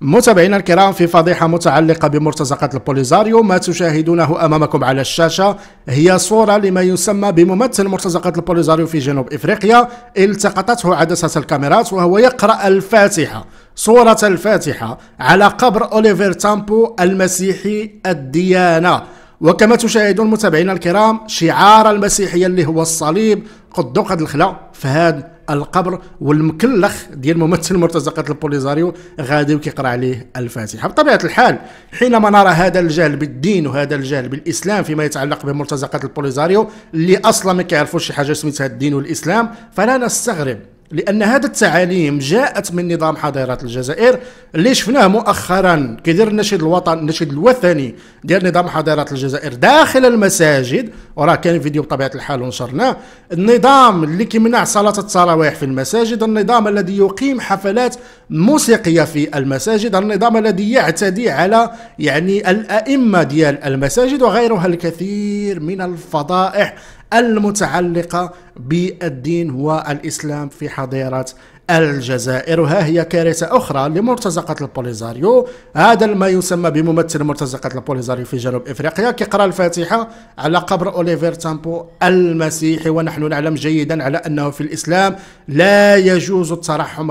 متابعينا الكرام في فضيحة متعلقة بمرتزقة البوليزاريو ما تشاهدونه أمامكم على الشاشة هي صورة لما يسمى بممثل مرتزقة البوليزاريو في جنوب إفريقيا التقطته عدسة الكاميرات وهو يقرأ الفاتحة صورة الفاتحة على قبر أوليفر تامبو المسيحي الديانة وكما تشاهدون متابعينا الكرام شعار المسيحية اللي هو الصليب قد قد الخلا فهذا القبر والمكلخ ديال ممثل مرتزقة البوليزاريو غادي وكيقرا عليه الفاتحة بطبيعة الحال حينما نرى هذا الجهل بالدين وهذا الجهل بالإسلام فيما يتعلق بمرتزقة البوليزاريو اللي أصلا ما كيعرفوش شي حاجة سميتها الدين والإسلام فلا نستغرب لان هذا التعاليم جاءت من نظام حضيرات الجزائر اللي شفناه مؤخرا كيدير النشيد الوطني النشيد الوثني ديال نظام حضيرات الجزائر داخل المساجد وراه كان فيديو بطبيعه الحال ونشرناه النظام اللي كيمنع صلاه التراويح في المساجد النظام الذي يقيم حفلات موسيقيه في المساجد النظام الذي يعتدي على يعني الائمه ديال المساجد وغيرها الكثير من الفضائح المتعلقة بالدين والإسلام في حظيرة الجزائر وها هي كارثة أخرى لمرتزقة البوليزاريو هذا ما يسمى بممثل مرتزقة البوليزاريو في جنوب إفريقيا كيقرأ الفاتحة على قبر أوليفير تامبو المسيحي ونحن نعلم جيدا على أنه في الإسلام لا يجوز الترحم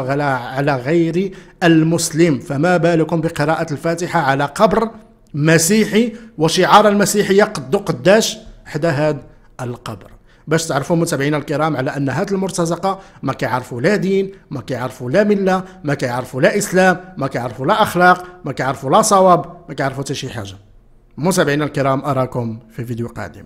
على غير المسلم فما بالكم بقراءة الفاتحة على قبر مسيحي وشعار المسيحي قدو قداش حدا هذا القبر باش تعرفوا متابعينا الكرام على ان هاد المرتزقه ما كيعرفوا لا دين ما كيعرفوا لا مله ما كيعرفوا لا اسلام ما كيعرفوا لا اخلاق ما كيعرفوا لا صواب ما كيعرفوا حتى شي حاجه متابعينا الكرام اراكم في فيديو قادم